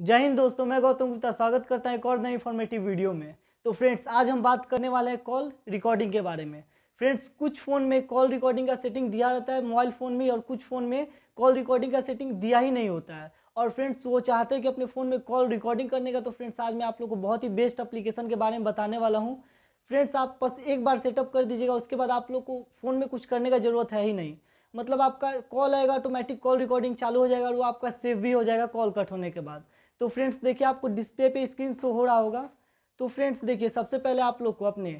जय हिंद दोस्तों मैं गौतम गुप्ता स्वागत करता हूं एक और नए इन्फॉर्मेटिव वीडियो में तो फ्रेंड्स आज हम बात करने वाले हैं कॉल रिकॉर्डिंग के बारे में फ्रेंड्स कुछ फ़ोन में कॉल रिकॉर्डिंग का सेटिंग दिया रहता है मोबाइल फ़ोन में और कुछ फ़ोन में कॉल रिकॉर्डिंग का सेटिंग दिया ही नहीं होता है और फ्रेंड्स वो चाहते हैं कि अपने फ़ोन में कॉल रिकॉर्डिंग करने का तो फ्रेंड्स आज मैं आप लोग को बहुत ही बेस्ट अप्लीकेशन के बारे में बताने वाला हूँ फ्रेंड्स आप बस एक बार सेटअप कर दीजिएगा उसके बाद आप लोग को फ़ोन में कुछ करने का ज़रूरत है ही नहीं मतलब आपका कॉल आएगा ऑटोमेटिक कॉल रिकॉर्डिंग चालू हो जाएगा और वो आपका सेव भी हो जाएगा कॉल कट होने के बाद तो फ्रेंड्स देखिए आपको डिस्प्ले पे स्क्रीन शो हो रहा होगा तो फ्रेंड्स देखिए सबसे पहले आप लोग को अपने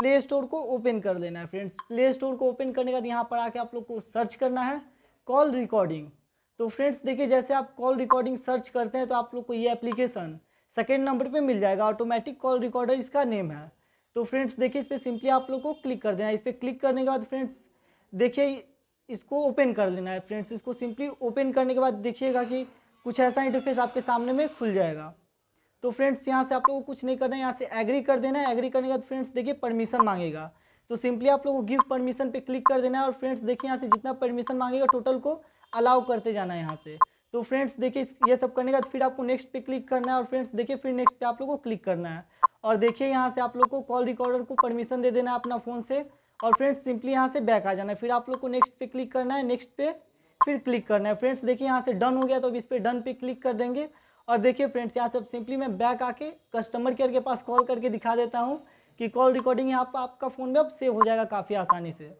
प्ले स्टोर को ओपन कर देना है फ्रेंड्स प्ले स्टोर को ओपन करने के बाद यहाँ पर आके आप लोग को सर्च करना है कॉल रिकॉर्डिंग तो फ्रेंड्स देखिए जैसे आप कॉल रिकॉर्डिंग सर्च करते हैं तो आप लोग को ये एप्लीकेशन सेकेंड नंबर पर मिल जाएगा ऑटोमेटिक कॉल रिकॉर्डर इसका नेम है तो फ्रेंड्स देखिए इस पर सिंपली आप लोग को क्लिक कर देना है इस पर क्लिक करने के बाद फ्रेंड्स देखिए इसको ओपन कर लेना है फ्रेंड्स इसको सिंपली ओपन करने के बाद देखिएगा कि कुछ ऐसा इंटरफेस आपके सामने में खुल जाएगा तो फ्रेंड्स यहाँ से आप लोगों को कुछ नहीं करना है यहाँ से एग्री कर देना है एग्री करने के बाद फ्रेंड्स देखिए परमिशन मांगेगा तो सिंपली आप लोगों को गिव परमिशन पे क्लिक कर देना है और फ्रेंड्स देखिए यहाँ से जितना परमिशन मांगेगा टोटल को अलाउ करते जाना है यहाँ से तो फ्रेंड्स देखिए ये सब करने के बाद फिर आपको नेक्स्ट पे क्लिक करना है और फ्रेंड्स देखिए फिर नेक्स्ट पे आप लोग को क्लिक करना है और देखिए यहाँ से आप लोग को कॉल रिकॉर्डर को परमिशन दे देना है अपना फ़ोन से और फ्रेंड्स सिंपली यहाँ से बैक आ जाना है फिर आप लोग को नेक्स्ट पे क्लिक करना है नेक्स्ट पे फिर क्लिक करना है फ्रेंड्स देखिए यहाँ से डन हो गया तो अब इस पर डन पे क्लिक कर देंगे और देखिए फ्रेंड्स यहाँ से अब सिंपली मैं बैक आके कस्टमर केयर के पास कॉल करके दिखा देता हूँ कि कॉल रिकॉर्डिंग यहाँ पर आपका फ़ोन में अब सेव हो जाएगा काफ़ी आसानी से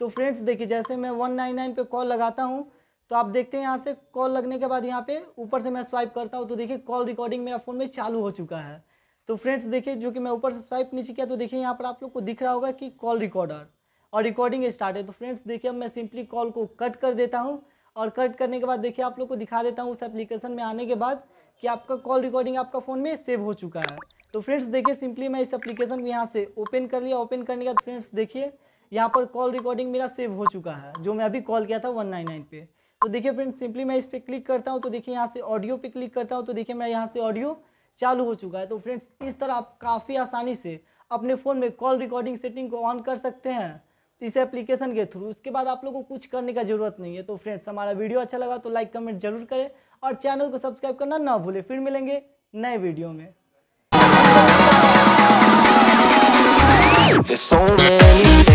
तो फ्रेंड्स देखिए जैसे मैं वन नाइन नाइन पर कॉल लगाता हूँ तो आप देखते हैं यहाँ से कॉल लगने के बाद यहाँ पे ऊपर से मैं स्वाइप करता हूँ तो देखिए कॉल रिकॉर्डिंग मेरा फ़ोन में चालू हो चुका है तो फ्रेंड्स देखिए जो कि मैं ऊपर से स्वाइप नीचे किया तो देखिए यहाँ पर आप लोग को दिख रहा होगा कि कॉल रिकॉर्डर और रिकॉर्डिंग स्टार्ट है तो फ्रेंड्स देखिए अब मैं सिंपली कॉल को कट कर देता हूँ और कट करने के बाद देखिए आप लोग को दिखा देता हूँ उस एप्लीकेशन में आने के बाद कि आपका कॉल रिकॉर्डिंग आपका फ़ोन में सेव हो चुका है तो फ्रेंड्स देखिए सिंपली मैं इस एप्लीकेशन को यहाँ से ओपन कर लिया ओपन करने के बाद फ्रेंड्स देखिए यहाँ पर कॉल रिकॉर्डिंग मेरा सेव हो चुका है जो मैं अभी कॉल किया था वन नाइन नाइन पे तो देखिए फ्रेंड्स सिंपली मैं इस पर क्लिक करता हूँ तो देखिए यहाँ से ऑडियो पे क्लिक करता हूँ तो देखिए मेरा यहाँ से ऑडियो चालू हो चुका है तो फ्रेंड्स इस तरह आप काफ़ी आसानी से अपने फ़ोन में कॉल रिकॉर्डिंग सेटिंग को ऑन कर सकते हैं तो इस एप्लीकेशन के थ्रू उसके बाद आप लोग को कुछ करने का जरूरत नहीं है तो फ्रेंड्स हमारा वीडियो अच्छा लगा तो लाइक कमेंट जरूर करें और चैनल को सब्सक्राइब करना ना भूलें फिर मिलेंगे नए वीडियो में There's so many